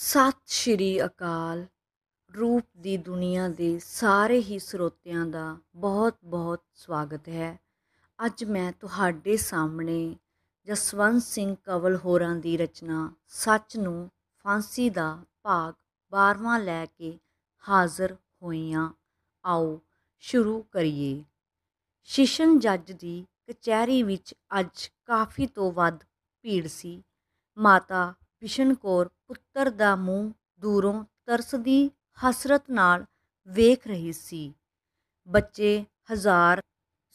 ਸਤਿ ਸ਼੍ਰੀ ਅਕਾਲ ਰੂਪ ਦੀ ਦੁਨੀਆ ਦੇ ਸਾਰੇ ਹੀ ਸਰੋਤਿਆਂ ਦਾ ਬਹੁਤ-ਬਹੁਤ ਸਵਾਗਤ ਹੈ ਅੱਜ ਮੈਂ ਤੁਹਾਡੇ ਸਾਹਮਣੇ ਜਸਵੰਤ ਸਿੰਘ ਕਵਲ ਹੋਰਾਂ ਦੀ ਰਚਨਾ ਸੱਚ ਨੂੰ ਫਾਂਸੀ ਦਾ ਭਾਗ 12ਵਾਂ ਲੈ ਕੇ ਹਾਜ਼ਰ ਹੋਈਆਂ ਆਓ ਸ਼ੁਰੂ ਕਰੀਏ ਸ਼ਿਸ਼ਨ ਜੱਜ ਦੀ ਕਚਹਿਰੀ ਵਿੱਚ ਅੱਜ ਕਾਫੀ ਤੋਂ ਵੱਧ ਭੀੜ ਸੀ ਮਾਤਾ ਬਿਸ਼ਨ ਕੌਰ ਪੁੱਤਰ ਦਾ ਮੂੰਹ ਦੂਰੋਂ ਤਰਸ ਦੀ ਹਸਰਤ ਨਾਲ ਵੇਖ ਰਹੀ ਸੀ ਬੱਚੇ ਹਜ਼ਾਰ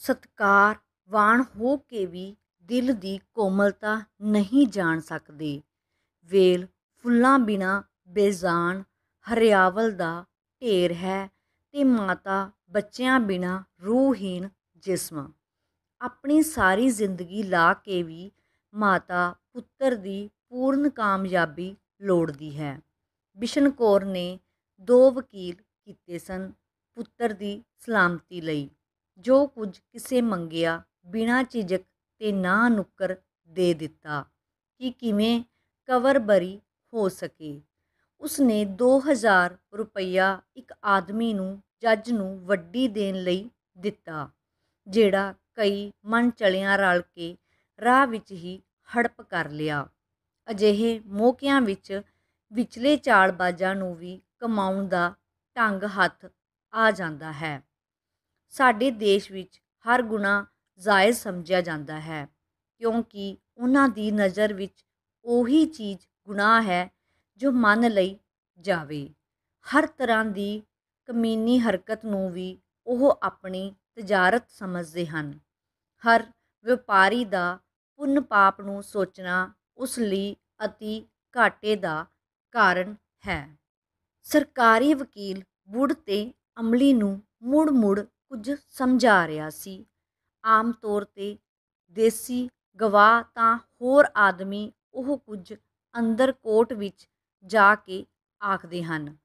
ਸਤਕਾਰ ਵਾਣ ਹੋ ਕੇ ਵੀ ਦਿਲ ਦੀ ਕੋਮਲਤਾ ਨਹੀਂ ਜਾਣ ਸਕਦੇ ਵੇਲ ਫੁੱਲਾਂ ਬਿਨਾ ਬੇਜ਼ਾਨ ਹਰਿਆਵਲ ਦਾ ਢੇਰ ਹੈ ਤੇ ਮਾਤਾ ਬੱਚਿਆਂ ਬਿਨਾ ਰੂਹਹੀਨ ਜਿਸਮ ਆਪਣੀ ਸਾਰੀ ਜ਼ਿੰਦਗੀ ਲਾ ਕੇ ਵੀ ਮਾਤਾ ਪੁੱਤਰ ਦੀ ਪੂਰਨ ਕਾਮਯਾਬੀ ਲੋੜਦੀ ਹੈ ਬਿਸ਼ਨ ਕੌਰ ਨੇ ਦੋ ਵਕੀਲ ਕੀਤੇ ਸਨ ਪੁੱਤਰ ਦੀ ਸਲਾਮਤੀ ਲਈ ਜੋ ਕੁਝ ਕਿਸੇ ਮੰਗਿਆ ਬਿਨਾਂ ਚੀਜਕ ਤੇ ਨਾ ਨੁੱਕਰ ਦੇ ਦਿੱਤਾ ਕਿ ਕਿਵੇਂ ਕਵਰ ਬਰੀ ਹੋ ਸਕੇ ਉਸਨੇ 2000 ਰੁਪਇਆ ਇੱਕ ਆਦਮੀ ਨੂੰ ਜੱਜ ਨੂੰ ਵੱਡੀ ਦੇਣ ਲਈ ਦਿੱਤਾ ਜਿਹੜਾ ਕਈ ਮਨ ਚਲਿਆਂ ਰਲ ਕੇ ਰਾਹ ਵਿੱਚ ਹੀ ਹੜਪ ਕਰ ਲਿਆ ਅਜਿਹੇ ਮੌਕਿਆਂ ਵਿੱਚ ਵਿਚਲੇ ਚਾਲਬਾਜ਼ਾਂ ਨੂੰ ਵੀ ਕਮਾਉਣ ਦਾ ਢੰਗ ਹੱਥ ਆ ਜਾਂਦਾ ਹੈ ਸਾਡੇ ਦੇਸ਼ ਵਿੱਚ ਹਰ ਗੁਨਾਹ ਜਾਇਜ਼ ਸਮਝਿਆ ਜਾਂਦਾ ਹੈ ਕਿਉਂਕਿ ਉਹਨਾਂ ਦੀ ਨਜ਼ਰ ਵਿੱਚ ਉਹੀ ਚੀਜ਼ ਗੁਨਾਹ ਹੈ ਜੋ ਮੰਨ ਲਈ ਜਾਵੇ ਹਰ ਤਰ੍ਹਾਂ ਦੀ ਕਮੀਨੀ ਹਰਕਤ ਨੂੰ ਵੀ ਉਹ ਆਪਣੀ ਤਜਾਰਤ ਸਮਝਦੇ ਹਨ ਹਰ ਵਪਾਰੀ ਦਾ ਪੁੰਨ ਪਾਪ ਨੂੰ ਸੋਚਣਾ ਉਸ ਲਈ অতি ਘਾਟੇ ਦਾ ਕਾਰਨ ਹੈ ਸਰਕਾਰੀ ਵਕੀਲ ਵੁੱਡ ਤੇ ਅਮਲੀ ਨੂੰ ਮੁੜ-ਮੁੜ ਕੁਝ ਸਮਝਾ ਰਿਹਾ ਸੀ ਆਮ ਤੌਰ ਤੇ ਦੇਸੀ ਗਵਾਹ ਤਾਂ ਹੋਰ ਆਦਮੀ ਉਹ ਕੁਝ ਅੰਦਰ ਕੋਰਟ ਵਿੱਚ ਜਾ ਕੇ ਆਖਦੇ ਹਨ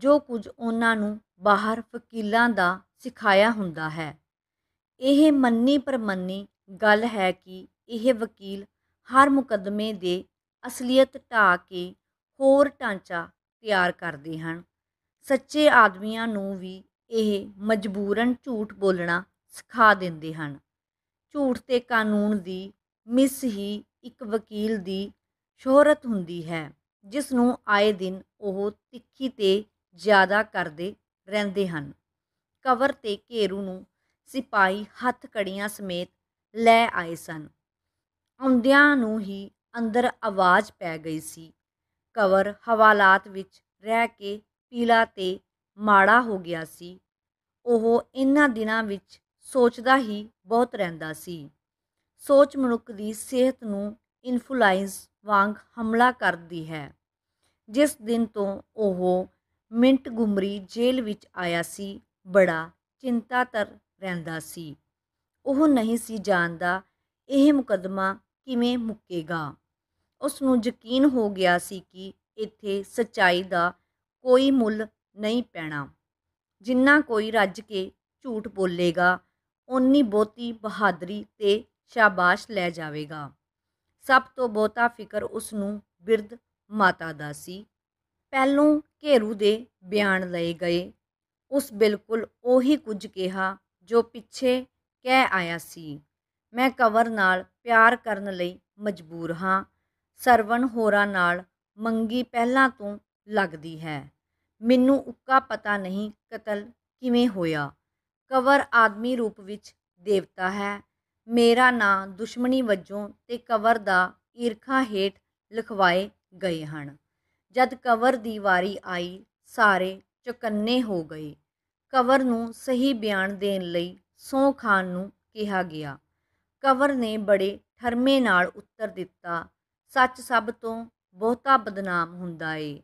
ਜੋ ਕੁਝ ਉਹਨਾਂ ਨੂੰ ਬਾਹਰ ਵਕੀਲਾਂ ਦਾ ਸਿਖਾਇਆ ਹੁੰਦਾ ਹੈ ਇਹ ਮੰਨੀ ਪਰਮੰਨੀ ਗੱਲ ਹੈ ਕਿ ਇਹ ਵਕੀਲ ਹਰ ਮੁਕੱਦਮੇ ਦੇ ਅਸਲੀਅਤ ਢਾਹ ਕੇ ਹੋਰ ਢਾਂਚਾ ਤਿਆਰ ਕਰਦੇ ਹਨ ਸੱਚੇ ਆਦਮੀਆਂ ਨੂੰ ਵੀ ਇਹ ਮਜਬੂਰਨ ਝੂਠ ਬੋਲਣਾ ਸਿਖਾ ਦਿੰਦੇ ਹਨ ਝੂਠ ਤੇ ਕਾਨੂੰਨ ਦੀ ਮਿਸ ਹੀ ਇੱਕ ਵਕੀਲ ਦੀ ਸ਼ੋਹਰਤ ਹੁੰਦੀ ਹੈ ਜਿਸ ਨੂੰ ਆਏ ਦਿਨ ਉਹ ਤਿੱਖੀ ਤੇ ਜ਼ਿਆਦਾ ਕਰਦੇ ਰਹਿੰਦੇ ਹਨ ਕਵਰ ਤੇ ਘੇਰੂ ਨੂੰ ਸਿਪਾਹੀ ਹੱਥ ਕੜੀਆਂ ਸਮੇਤ ਲੈ ਆਏ ਸਨ ਆਉਂਦਿਆਂ ਨੂੰ ਹੀ ਅੰਦਰ ਆਵਾਜ਼ ਪੈ ਗਈ ਸੀ ਕਵਰ ਹਵਾਲਾਤ ਵਿੱਚ ਰਹਿ ਕੇ ਪੀਲਾ ਤੇ ਮਾੜਾ ਹੋ ਗਿਆ ਸੀ ਉਹ ਇਨ੍ਹਾਂ ਦਿਨਾਂ ਵਿੱਚ ਸੋਚਦਾ ਹੀ ਬਹੁਤ ਰਹਿੰਦਾ ਸੀ ਸੋਚ ਮਨੁੱਖ ਦੀ ਸਿਹਤ ਨੂੰ ਇਨਫਲੂਐਂਸ ਵਾਂਗ ਹਮਲਾ ਕਰਦੀ ਹੈ ਜਿਸ ਦਿਨ ਤੋਂ ਉਹ ਮਿੰਟ ਗੁਮਰੀ ਜੇਲ੍ਹ ਵਿੱਚ ਆਇਆ ਸੀ ਬੜਾ ਚਿੰਤਾਤਰ ਰਹਿੰਦਾ ਸੀ ਉਹ ਨਹੀਂ ਸੀ ਜਾਣਦਾ ਇਹ ਮੁਕਦਮਾ ਕਿਵੇਂ ਮੁੱਕੇਗਾ ਉਸ ਨੂੰ ਯਕੀਨ ਹੋ ਗਿਆ ਸੀ ਕਿ ਇੱਥੇ ਸੱਚਾਈ ਦਾ ਕੋਈ ਮੁੱਲ ਨਹੀਂ ਪੈਣਾ ਜਿੰਨਾ ਕੋਈ ਰੱਜ ਕੇ ਝੂਠ ਬੋਲੇਗਾ ਓਨੀ ਬਹੁਤੀ ਬਹਾਦਰੀ ਤੇ ਸ਼ਾਬਾਸ਼ ਲੈ ਜਾਵੇਗਾ ਸਭ ਤੋਂ ਬਹੁਤਾ ਫਿਕਰ ਉਸ ਨੂੰ ਬਿਰਧ ਮਾਤਾ ਦਾ ਸੀ ਪਹਿਲੋਂ ਘੇਰੂ ਦੇ ਬਿਆਨ ਲਏ ਗਏ ਉਸ ਬਿਲਕੁਲ ਉਹੀ ਕੁਝ ਕਿਹਾ ਜੋ ਪਿੱਛੇ ਕਹਿ ਆਇਆ ਸੀ ਮੈਂ ਕਵਰ ਨਾਲ ਪਿਆਰ ਕਰਨ ਲਈ ਮਜਬੂਰ ਹਾਂ ਸਰਵਣ ਹੋਰਾ ਨਾਲ ਮੰਗੀ ਪਹਿਲਾਂ ਤੋਂ ਲੱਗਦੀ ਹੈ ਮੈਨੂੰ ਉੱਕਾ ਪਤਾ ਨਹੀਂ ਕਤਲ ਕਿਵੇਂ ਹੋਇਆ ਕਵਰ ਆਦਮੀ ਰੂਪ ਵਿੱਚ ਦੇਵਤਾ ਹੈ ਮੇਰਾ ਨਾਂ ਦੁਸ਼ਮਣੀ ਵੱਜੋਂ ਤੇ ਕਵਰ ਦਾ ਈਰਖਾ ਹੇਠ ਲਿਖਵਾਏ ਗਏ ਹਨ ਜਦ ਕਵਰ ਦੀ ਵਾਰੀ ਆਈ ਸਾਰੇ ਚੁਕੰਨੇ ਹੋ ਗਏ ਕਵਰ ਨੂੰ ਸਹੀ ਬਿਆਨ ਦੇਣ ਲਈ ਸੋਹ ਖਾਨ ਨੂੰ ਕਿਹਾ ਗਿਆ ਕਵਰ ਨੇ ਬੜੇ ਠਰਮੇ ਨਾਲ ਉੱਤਰ ਦਿੱਤਾ ਸੱਚ ਸਭ ਤੋਂ ਬਹੁਤਾ ਬਦਨਾਮ ਹੁੰਦਾ ਏ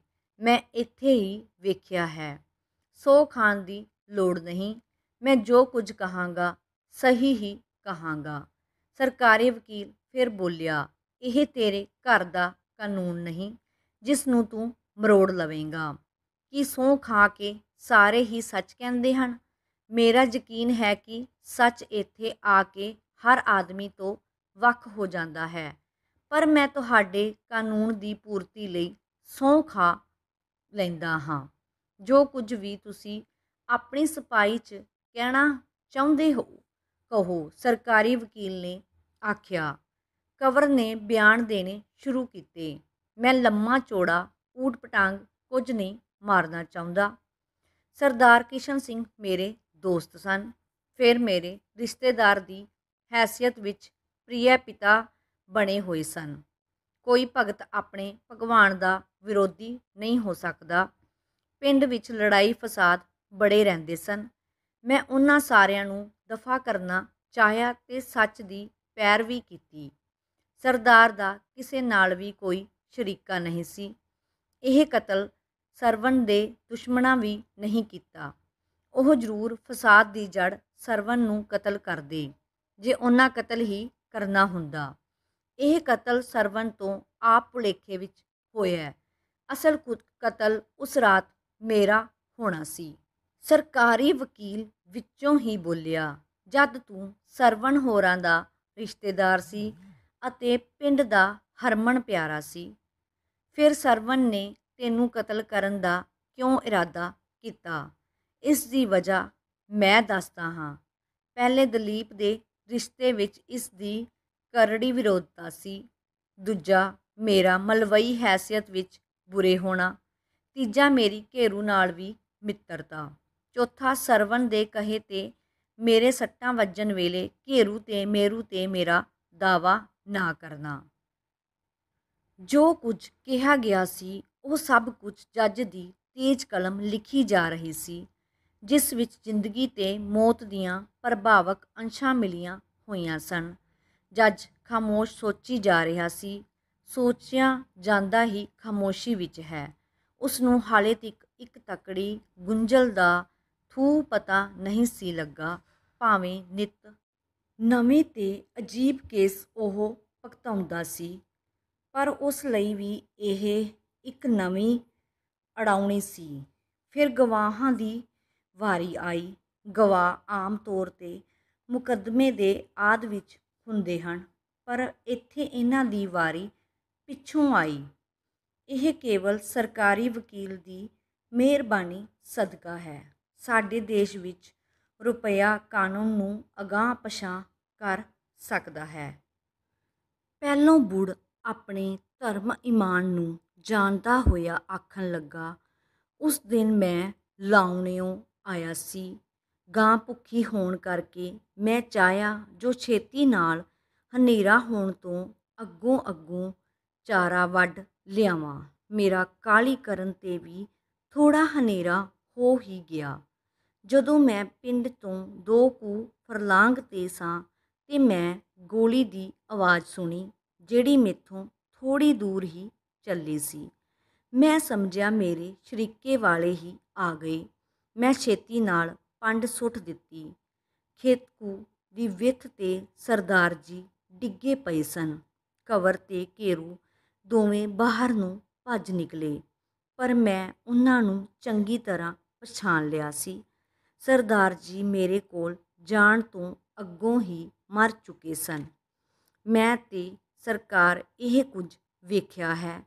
ਮੈਂ ਇੱਥੇ ਹੀ ਵੇਖਿਆ ਹੈ ਸੋ ਖਾਨ ਦੀ ਲੋੜ ਨਹੀਂ ਮੈਂ ਜੋ ਕੁਝ ਕਹਾਂਗਾ ਸਹੀ ਹੀ ਕਹਾਂਗਾ ਸਰਕਾਰੀ ਵਕੀਲ ਫਿਰ ਬੋਲਿਆ ਇਹ ਤੇਰੇ ਘਰ ਦਾ ਕਾਨੂੰਨ ਨਹੀਂ ਜਿਸ ਨੂੰ ਤੂੰ ਮਰੋੜ ਲਵੇਂਗਾ ਕਿ ਸੌ ਖਾ ਕੇ ਸਾਰੇ ਹੀ ਸੱਚ ਕਹਿੰਦੇ ਹਨ ਮੇਰਾ ਯਕੀਨ ਹੈ ਕਿ ਸੱਚ ਇੱਥੇ ਆ ਕੇ ਹਰ ਆਦਮੀ ਤੋਂ ਵੱਖ ਹੋ ਜਾਂਦਾ ਹੈ ਪਰ ਮੈਂ ਤੁਹਾਡੇ ਕਾਨੂੰਨ ਦੀ ਪੂਰਤੀ ਲਈ ਸੌਖਾ ਲੈਂਦਾ ਹਾਂ ਜੋ ਕੁਝ ਵੀ ਤੁਸੀਂ ਆਪਣੀ ਸਪਾਈ 'ਚ ਕਹਿਣਾ ਚਾਹੁੰਦੇ ਹੋ ਕਹੋ ਸਰਕਾਰੀ ਵਕੀਲ ਨੇ ਆਖਿਆ ਕਵਰ ਨੇ ਬਿਆਨ ਦੇਣੇ ਸ਼ੁਰੂ ਕੀਤੇ ਮੈਂ ਲੰਮਾ ਚੋੜਾ ਊਟ ਪਟਾਂਗ ਕੁਝ ਨਹੀਂ ਮਾਰਨਾ ਚਾਹੁੰਦਾ ਸਰਦਾਰ ਕਿਸ਼ਨ ਸਿੰਘ ਮੇਰੇ ਦੋਸਤ ਸਨ ਫਿਰ ਮੇਰੇ ਰਿਸ਼ਤੇਦਾਰ ਦੀ ਹੈਸੀਅਤ ਵਿੱਚ ਪ੍ਰਿਯ ਪਿਤਾ ਬਣੇ ਹੋਏ ਸਨ ਕੋਈ ਭਗਤ ਆਪਣੇ ਭਗਵਾਨ ਦਾ ਵਿਰੋਧੀ ਨਹੀਂ ਹੋ ਸਕਦਾ ਪਿੰਡ ਵਿੱਚ ਲੜਾਈ ਫਸਾਦ ਬੜੇ ਰਹਿੰਦੇ ਸਨ ਮੈਂ ਉਹਨਾਂ ਸਾਰਿਆਂ ਨੂੰ ਦਫਾ ਕਰਨਾ ਚਾਹਿਆ ਤੇ ਸੱਚ ਦੀ ਪੈਰਵੀ ਕੀਤੀ ਸਰਦਾਰ ਦਾ ਕਿਸੇ ਨਾਲ ਵੀ ਕੋਈ ਸ਼ਰੀਕਾ ਨਹੀਂ ਸੀ ਇਹ ਕਤਲ ਸਰਵਨ ਦੇ ਦੁਸ਼ਮਣਾਂ ਵੀ ਨਹੀਂ ਕੀਤਾ ਉਹ ਜ਼ਰੂਰ ਫਸਾਦ ਦੀ ਜੜ ਸਰਵਨ ਨੂੰ ਕਤਲ ਕਰਦੇ ਜੇ ਉਹਨਾਂ ਕਤਲ ਹੀ ਕਰਨਾ ਹੁੰਦਾ ਇਹ ਕਤਲ ਸਰਵਨ ਤੋਂ ਆਪ ਭੁਲੇਖੇ ਵਿੱਚ ਹੋਇਆ ਅਸਲ ਕਤਲ ਉਸ ਰਾਤ ਮੇਰਾ ਹੋਣਾ ਸੀ ਸਰਕਾਰੀ ਵਕੀਲ ਵਿੱਚੋਂ ਹੀ ਬੋਲਿਆ ਜਦ ਤੂੰ ਸਰਵਨ ਹੋਰਾਂ ਦਾ ਰਿਸ਼ਤੇਦਾਰ ਸੀ ਅਤੇ ਪਿੰਡ ਦਾ ਹਰਮਨ ਪਿਆਰਾ ਸੀ ਫਿਰ ਸਰਵਨ ਨੇ ਤੈਨੂੰ ਕਤਲ ਕਰਨ ਦਾ ਕਿਉਂ ਇਰਾਦਾ ਕੀਤਾ ਇਸ ਦੀ ਵਜ੍ਹਾ ਮੈਂ ਦੱਸਦਾ ਹਾਂ ਪਹਿਲੇ ਦਲੀਪ ਦੇ ਰਿਸ਼ਤੇ ਵਿੱਚ ਇਸ ਦੀ ਕਰੜੀ ਵਿਰੋਧਤਾ ਸੀ ਦੂਜਾ ਮੇਰਾ ਮਲਵਈ ਹیثیت ਵਿੱਚ ਬੁਰੇ ਹੋਣਾ ਤੀਜਾ ਮੇਰੀ ਘੇਰੂ ਨਾਲ ਵੀ ਮਿੱਤਰਤਾ ਚੌਥਾ ਸਰਵਨ ਦੇ ਕਹੇ ਤੇ ਮੇਰੇ ਸੱਟਾਂ ਵੱਜਣ ਵੇਲੇ ਘੇਰੂ ਤੇ ਮੇਰੂ ਤੇ ਮੇਰਾ ਦਾਵਾ ਨਾ ਕਰਨਾ ਜੋ ਕੁਝ ਕਿਹਾ ਗਿਆ ਸੀ ਉਹ ਸਭ ਕੁਝ ਜੱਜ ਦੀ ਤੇਜ਼ ਕਲਮ ਲਿਖੀ ਜਾ ਰਹੀ ਸੀ ਜਿਸ ਵਿੱਚ ਜ਼ਿੰਦਗੀ ਤੇ ਮੌਤ ਦੀਆਂ ਪ੍ਰਭਾਵਕ ਅੰਸ਼ਾਂ ਮਿਲੀਆਂ ਹੋਈਆਂ ਸਨ ਜੱਜ ਖਾਮੋਸ਼ ਸੋਚੀ ਜਾ ਰਿਹਾ ਸੀ ਸੋਚਿਆ ਜਾਂਦਾ ਹੀ ਖਾਮੋਸ਼ੀ ਵਿੱਚ ਹੈ ਉਸ ਨੂੰ ਹਾਲੇ ਤੱਕ ਇੱਕ ਤਕੜੀ ਗੁੰਝਲ ਦਾ ਥੂ ਪਤਾ ਨਹੀਂ ਸੀ ਲੱਗਾ ਭਾਵੇਂ ਨਿਤ ਨਵੇਂ ਤੇ ਅਜੀਬ ਕੇਸ ਉਹ ਪਕਤਾਉਂਦਾ ਸੀ ਪਰ ਉਸ ਲਈ ਵੀ ਇਹ ਇੱਕ ਨਵੀਂ ਅੜਾਉਣੀ ਸੀ ਫਿਰ ਗਵਾਹਾਂ ਦੀ ਵਾਰੀ ਆਈ ਗਵਾਹ ਆਮ ਤੌਰ 'ਤੇ ਮੁਕੱਦਮੇ ਦੇ ਆਦ ਵਿੱਚ ਹੁੰਦੇ ਹਨ ਪਰ ਇੱਥੇ ਇਹਨਾਂ ਦੀ ਵਾਰੀ ਪਿੱਛੋਂ ਆਈ ਇਹ ਕੇਵਲ ਸਰਕਾਰੀ ਵਕੀਲ ਦੀ ਮਿਹਰਬਾਨੀ ਸਦਕਾ ਹੈ ਸਾਡੇ ਦੇਸ਼ ਵਿੱਚ ਰੁਪਇਆ ਕਾਨੂੰਨ ਨੂੰ ਅਗਾਹ ਪਛਾਹ ਕਰ ਸਕਦਾ ਹੈ ਪਹਿਲੋਂ ਬੁੜ ਆਪਣੇ ਧਰਮ ਇਮਾਨ ਨੂੰ ਜਾਣਦਾ ਹੋਇਆ ਆਖਣ ਲੱਗਾ ਉਸ ਦਿਨ ਮੈਂ ਲਾਉਣਿਓ ਆਇਆ ਸੀ ਗਾਂ ਭੁੱਖੀ ਹੋਣ ਕਰਕੇ ਮੈਂ ਚਾਇਆ ਜੋ ਛੇਤੀ ਨਾਲ ਹਨੇਰਾ ਹੋਣ ਤੋਂ ਅੱਗੋਂ ਅੱਗੋਂ ਚਾਰਾ ਵੱਢ ਲਿਆਵਾਂ ਮੇਰਾ ਕਾਲੀ ਕਰਨ ਤੇ ਵੀ ਥੋੜਾ ਹਨੇਰਾ ਹੋ ਹੀ ਗਿਆ ਜਦੋਂ ਮੈਂ ਪਿੰਡ ਤੋਂ ਦੋ ਕੁ ਫਰਲਾਂਗ ਤੇ ਸਾਂ ਤੇ ਮੈਂ ਗੋਲੀ ਦੀ ਆਵਾਜ਼ ਸੁਣੀ ਜਿਹੜੀ ਮੇਥੋਂ ਥੋੜੀ ਦੂਰ ਹੀ ਚੱਲੀ ਸੀ ਮੈਂ ਸਮਝਿਆ ਮੇਰੇ ਸ਼ਰੀਕੇ ਵਾਲੇ ਹੀ ਆ ਗਏ ਮੈਂ ਛੇਤੀ ਨਾਲ ਪੰਡ ਸੁੱਟ ਦਿੱਤੀ ਖੇਤਕੂ ਦੀ ਵਿੱਥ ਤੇ ਸਰਦਾਰ ਜੀ ਡਿੱਗੇ ਪਏ ਸਨ ਕਵਰ ਤੇ ਘੇਰੂ ਦੋਵੇਂ ਬਾਹਰ ਨੂੰ ਭੱਜ ਨਿਕਲੇ ਪਰ ਮੈਂ ਉਹਨਾਂ ਨੂੰ ਚੰਗੀ ਤਰ੍ਹਾਂ ਪਛਾਣ ਲਿਆ ਸੀ ਸਰਦਾਰ ਜੀ ਮੇਰੇ ਕੋਲ ਜਾਣ ਤੋਂ ਅੱਗੋਂ ਹੀ ਮਰ ਚੁੱਕੇ ਸਨ ਮੈਂ ਤੇ ਸਰਕਾਰ ਇਹ ਕੁਝ ਵੇਖਿਆ ਹੈ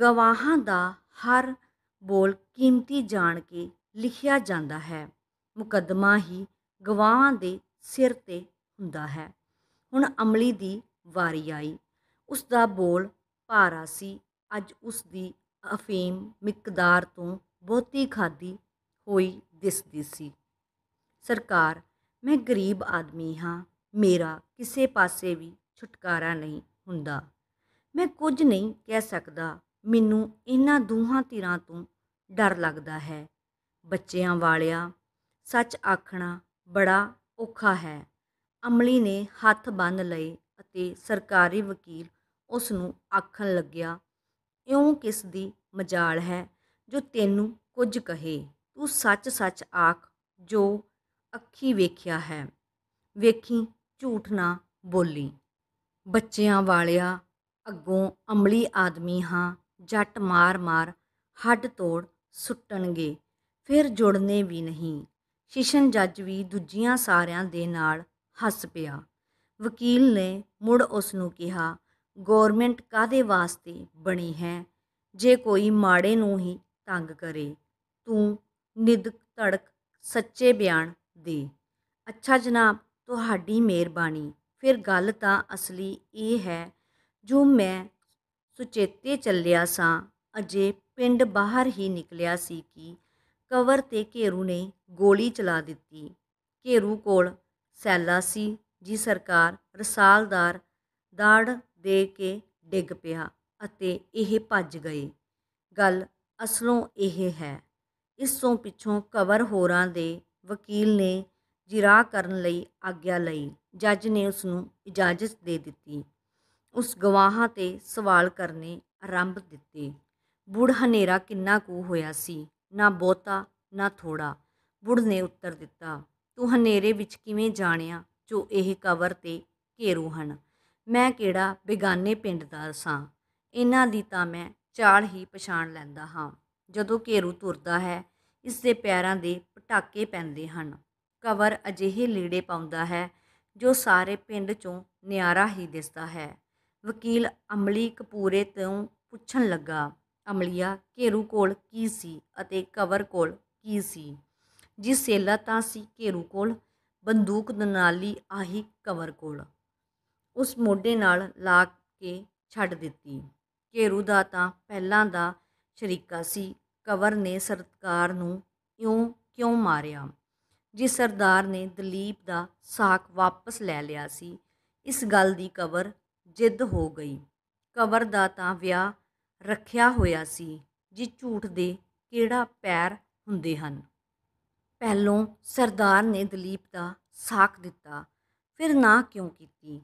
ਗਵਾਹਾਂ ਦਾ ਹਰ ਬੋਲ ਕੀਮਤੀ ਜਾਣ ਕੇ ਲਿਖਿਆ ਜਾਂਦਾ ਹੈ ਮੁਕੱਦਮਾ ਹੀ ਗਵਾਹਾਂ ਦੇ ਸਿਰ 'ਤੇ ਹੁੰਦਾ ਹੈ ਹੁਣ ਅਮਲੀ ਦੀ ਵਾਰੀ ਆਈ ਉਸ ਦਾ ਬੋਲ ਭਾਰਾ ਸੀ ਅੱਜ ਉਸ ਦੀ ਅਫੀਮ ਮਿਕਦਾਰ ਤੋਂ ਬਹੁਤੀ ਖਾਦੀ ਹੋਈ ਦਿਸਦੀ ਸੀ ਸਰਕਾਰ ਮੈਂ ਗਰੀਬ ਆਦਮੀ ਹਾਂ ਮੇਰਾ ਕਿਸੇ ਪਾਸੇ ਵੀ ਛੁਟਕਾਰਾ ਨਹੀਂ ਹੁੰਦਾ ਮੈਂ ਕੁਝ ਨਹੀਂ ਕਹਿ ਸਕਦਾ ਮੈਨੂੰ ਇਹਨਾਂ ਦੋਹਾਂ ਧਿਰਾਂ ਤੋਂ ਡਰ ਲੱਗਦਾ ਹੈ ਬੱਚਿਆਂ ਵਾਲਿਆ ਸੱਚ ਆਖਣਾ ਬੜਾ ਔਖਾ ਹੈ ਅਮਲੀ ਨੇ ਹੱਥ ਬੰਨ ਲਏ ਅਤੇ ਸਰਕਾਰੀ ਵਕੀਲ ਉਸ ਨੂੰ ਆਖਣ ਲੱਗਿਆ ਇਉਂ ਕਿਸ ਦੀ ਮਜਾਲ ਹੈ ਜੋ ਤੈਨੂੰ ਕੁਝ ਕਹੇ ਤੂੰ ਸੱਚ ਸੱਚ ਆਖ ਜੋ ਅੱਖੀ ਵੇਖਿਆ ਹੈ ਵੇਖੀ ਝੂਠ ਨਾ ਬੋਲੀ ਬੱਚਿਆਂ ਵਾਲਿਆ ਅੱਗੋਂ ਅਮਲੀ ਆਦਮੀ ਹਾਂ ਜੱਟ ਮਾਰ-ਮਾਰ ਹੱਡ ਤੋੜ ਸੁੱਟਣਗੇ ਫਿਰ ਜੁੜਨੇ ਵੀ ਨਹੀਂ ਸ਼ਿਸ਼ਨ ਜੱਜ ਵੀ ਦੂਜੀਆਂ ਸਾਰਿਆਂ ਦੇ ਨਾਲ ਹੱਸ ਪਿਆ ਵਕੀਲ ਨੇ ਮੁੜ ਉਸ ਨੂੰ ਕਿਹਾ ਗਵਰਨਮੈਂਟ ਕਾਦੇ ਵਾਸਤੇ ਬਣੀ ਹੈ ਜੇ ਕੋਈ ਮਾੜੇ ਨੂੰ ਹੀ ਤੰਗ ਕਰੇ ਤੂੰ ਨਿਦਕ ਤੜਕ ਸੱਚੇ ਬਿਆਨ ਦੇ ਅੱਛਾ ਜਨਾਬ ਤੁਹਾਡੀ ਮਿਹਰਬਾਨੀ ਫਿਰ ਗੱਲ ਤਾਂ ਅਸਲੀ ਇਹ ਹੈ ਜੋ ਮੈਂ ਸੁਚੇਤੇ ਚੱਲਿਆ ਸਾਂ ਅਜੇ ਪਿੰਡ ਬਾਹਰ ਹੀ ਨਿਕਲਿਆ ਸੀ ਕਿ ਕਵਰ ਤੇ ਘੇਰੂ ਨੇ ਗੋਲੀ ਚਲਾ ਦਿੱਤੀ ਘੇਰੂ ਕੋਲ ਸੈਲਾ ਸੀ ਜੀ ਸਰਕਾਰ ਰਸਾਲਦਾਰ ਦਾੜ ਦੇ ਕੇ ਡਿੱਗ ਪਿਆ ਅਤੇ ਇਹ ਭੱਜ ਗਏ ਗੱਲ ਅਸਲੋਂ ਇਹ ਹੈ ਇਸ ਤੋਂ ਪਿੱਛੋਂ ਕਵਰ ਹੋਰਾਂ ਦੇ ਵਕੀਲ ਨੇ ਜਿਰਾ ਕਰਨ ਲਈ ਆਗਿਆ ਲਈ ਜੱਜ ਨੇ ਉਸ ਨੂੰ ਇਜਾਜ਼ਤ ਦੇ ਦਿੱਤੀ ਉਸ ਗਵਾਹਾਂ ਤੇ ਸਵਾਲ ਕਰਨੇ ਆਰੰਭ ਦਿੱਤੇ ਬੁੜ ਹਨੇਰਾ ਕਿੰਨਾ ਕੁ ਹੋਇਆ ਸੀ ਨਾ ਬਹੁਤਾ ਨਾ ਥੋੜਾ ਬੁੜ ਨੇ ਉੱਤਰ ਦਿੱਤਾ ਤੂੰ ਹਨੇਰੇ ਵਿੱਚ ਕਿਵੇਂ ਜਾਣਿਆ ਜੋ ਇਹ ਕਵਰ ਤੇ ਘੇਰੂ ਹਨ ਮੈਂ ਕਿਹੜਾ ਬੇਗਾਨੇ ਪਿੰਡ ਦਾ ਸਾਂ ਇਹਨਾਂ ਦੀ ਤਾਂ ਮੈਂ ਚਾਲ ਹੀ ਪਛਾਣ ਲੈਂਦਾ ਹਾਂ ਜਦੋਂ ਘੇਰੂ ਤੁਰਦਾ ਹੈ ਇਸ ਦੇ ਪੈਰਾਂ ਦੇ ਪਟਾਕੇ ਪੈਂਦੇ ਹਨ ਕਵਰ ਅਜਿਹੇ ਲੀੜੇ ਪਾਉਂਦਾ ਹੈ ਜੋ ਸਾਰੇ ਪਿੰਡ ਚੋਂ ਨਿਆਰਾ ਹੀ ਦਿਸਦਾ ਹੈ ਵਕੀਲ ਅਮਲੀ ਕਪੂਰੇ ਤੋਂ ਪੁੱਛਣ ਲੱਗਾ ਅਮਲੀਆ ਘੇਰੂ ਕੋਲ ਕੀ ਸੀ ਅਤੇ ਕਵਰ ਕੋਲ ਕੀ ਸੀ ਜਿਸ ਸੇਲਾ ਤਾਂ ਸੀ ਘੇਰੂ ਕੋਲ ਬੰਦੂਕ ਦਨਾਲੀ ਆਹੀ ਕਵਰ ਕੋਲ ਉਸ ਮੋਢੇ ਨਾਲ ਲਾ ਕੇ ਛੱਡ ਦਿੱਤੀ ਘੇਰੂ ਦਾ ਤਾਂ ਪਹਿਲਾਂ ਦਾ ਸ਼ਰੀਕਾ ਸੀ ਕਵਰ ਨੇ ਸਰਦਾਰ ਨੂੰ ਇਉਂ ਕਿਉਂ ਮਾਰਿਆ ਜਿਸ ਸਰਦਾਰ ਨੇ ਦਲੀਪ ਦਾ ਸਾਕ ਵਾਪਸ ਲੈ ਲਿਆ ਸੀ ਇਸ ਗੱਲ ਦੀ ਕਵਰ ਜਿੱਦ ਹੋ ਗਈ ਕਵਰ ਦਾ ਤਾਂ ਵਿਆਹ ਰੱਖਿਆ ਹੋਇਆ ਸੀ ਜੀ ਝੂਠ ਦੇ ਕਿਹੜਾ ਪੈਰ ਹੁੰਦੇ ਹਨ ਪਹਿਲੋਂ ਸਰਦਾਰ ਨੇ ਦਲੀਪ ਦਾ ਸਾਖ ਦਿੱਤਾ ਫਿਰ ਨਾ ਕਿਉਂ ਕੀਤੀ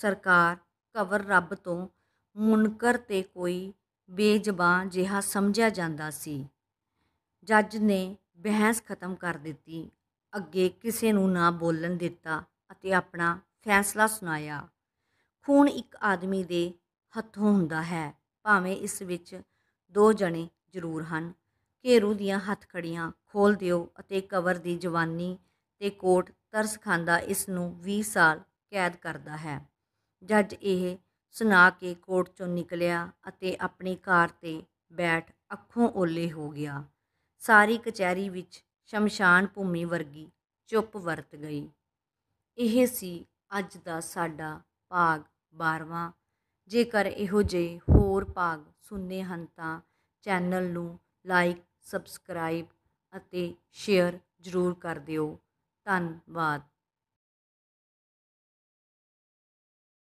ਸਰਕਾਰ ਕਵਰ ਰੱਬ ਤੋਂ ਮੁਨਕਰ ਤੇ ਕੋਈ ਬੇਜਬਾਂ ਜਿਹਾ ਸਮਝਿਆ ਜਾਂਦਾ ਸੀ ਜੱਜ ਨੇ ਬਹਿਸ ਖਤਮ ਕਰ ਦਿੱਤੀ ਅੱਗੇ ਕਿਸੇ ਨੂੰ ਨਾ ਬੋਲਣ ਦਿੱਤਾ ਅਤੇ ਆਪਣਾ ਫੈਸਲਾ ਸੁਣਾਇਆ ਖੂਨ ਇੱਕ ਆਦਮੀ ਦੇ ਹੱਥੋਂ ਹੁੰਦਾ ਹੈ ਭਾਵੇਂ ਇਸ ਵਿੱਚ ਦੋ ਜਣੇ ਜ਼ਰੂਰ ਹਨ ਘੇਰੂ ਦੀਆਂ ਹੱਥਕੜੀਆਂ ਖੋਲ ਦਿਓ ਅਤੇ ਕਵਰ ਦੀ ਜਵਾਨੀ ਤੇ ਕੋਟ ਤਰਸ ਖਾਂਦਾ ਇਸ ਨੂੰ 20 ਸਾਲ ਕੈਦ ਕਰਦਾ ਹੈ ਜੱਜ ਇਹ ਸੁਣਾ ਕੇ ਕੋਰਟ ਚੋਂ ਨਿਕਲਿਆ ਅਤੇ ਆਪਣੀ ਕਾਰ ਤੇ ਬੈਠ ਅੱਖੋਂ ਓਲੇ ਹੋ ਗਿਆ ਸਾਰੀ ਕਚਹਿਰੀ ਵਿੱਚ ਸ਼ਮਸ਼ਾਨ ਭੂਮੀ ਵਰਗੀ ਚੁੱਪ ਵਰਤ ਗਈ ਇਹ ਸੀ ਅੱਜ ਦਾ ਸਾਡਾ ਭਾਗ 12ਵਾਂ ਜੇਕਰ ਇਹੋ ਜੇ ਹੋਰ ਭਾਗ ਸੁਣਨੇ ਹਨ ਤਾਂ ਚੈਨਲ ਨੂੰ ਲਾਈਕ ਸਬਸਕ੍ਰਾਈਬ ਅਤੇ ਸ਼ੇਅਰ ਜ਼ਰੂਰ ਕਰ ਦਿਓ ਧੰਨਵਾਦ